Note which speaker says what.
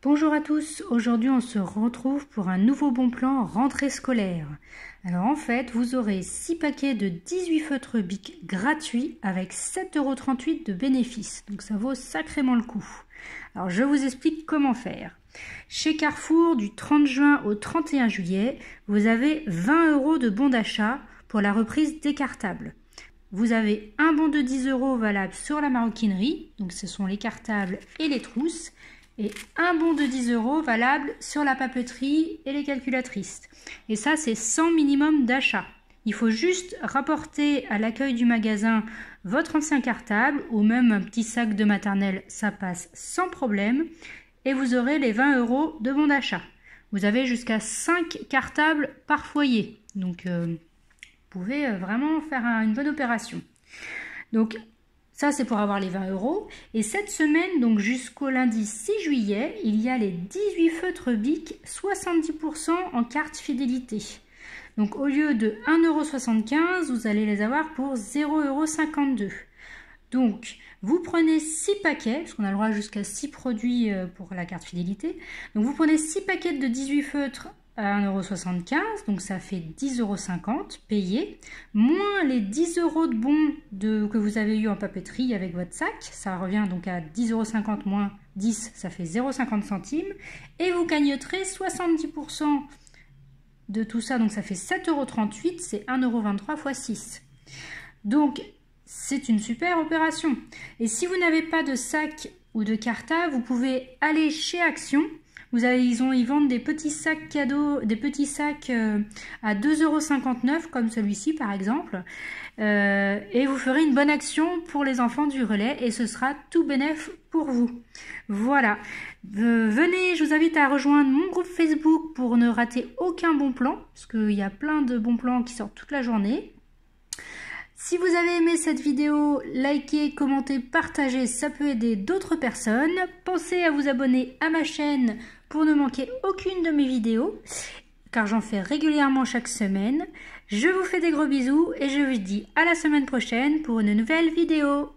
Speaker 1: Bonjour à tous, aujourd'hui on se retrouve pour un nouveau bon plan rentrée scolaire. Alors en fait, vous aurez 6 paquets de 18 feutres BIC gratuits avec 7,38€ de bénéfice. Donc ça vaut sacrément le coup. Alors je vous explique comment faire. Chez Carrefour, du 30 juin au 31 juillet, vous avez 20€ de bons d'achat pour la reprise des cartables. Vous avez un bon de 10€ valable sur la maroquinerie, donc ce sont les cartables et les trousses, et un bon de 10 euros valable sur la papeterie et les calculatrices. Et ça, c'est sans minimum d'achat. Il faut juste rapporter à l'accueil du magasin votre ancien cartable ou même un petit sac de maternelle, ça passe sans problème, et vous aurez les 20 euros de bon d'achat. Vous avez jusqu'à 5 cartables par foyer, donc euh, vous pouvez vraiment faire une bonne opération. Donc ça, c'est pour avoir les 20 euros. Et cette semaine, donc jusqu'au lundi 6 juillet, il y a les 18 feutres BIC 70% en carte fidélité. Donc au lieu de 1,75€, vous allez les avoir pour 0,52€. Donc, vous prenez 6 paquets, parce qu'on a le droit jusqu'à 6 produits euh, pour la carte fidélité. Donc, vous prenez 6 paquets de 18 feutres 1,75€, donc ça fait 10,50€ payé, moins les 10 de bons de, que vous avez eu en papeterie avec votre sac, ça revient donc à 10,50€ moins 10, ça fait 0,50 centimes, et vous cagnoterez 70% de tout ça, donc ça fait 7,38€, c'est 1,23€ x 6. Donc c'est une super opération. Et si vous n'avez pas de sac ou de carta, vous pouvez aller chez Action, ils, vendent des petits sacs cadeaux, des petits sacs euh, à 2,59€ comme celui-ci par exemple. Euh, et vous ferez une bonne action pour les enfants du relais et ce sera tout bénéf pour vous. Voilà. Euh, venez, je vous invite à rejoindre mon groupe Facebook pour ne rater aucun bon plan, parce qu'il y a plein de bons plans qui sortent toute la journée. Si vous avez aimé cette vidéo, likez, commentez, partagez, ça peut aider d'autres personnes. Pensez à vous abonner à ma chaîne pour ne manquer aucune de mes vidéos, car j'en fais régulièrement chaque semaine, je vous fais des gros bisous et je vous dis à la semaine prochaine pour une nouvelle vidéo.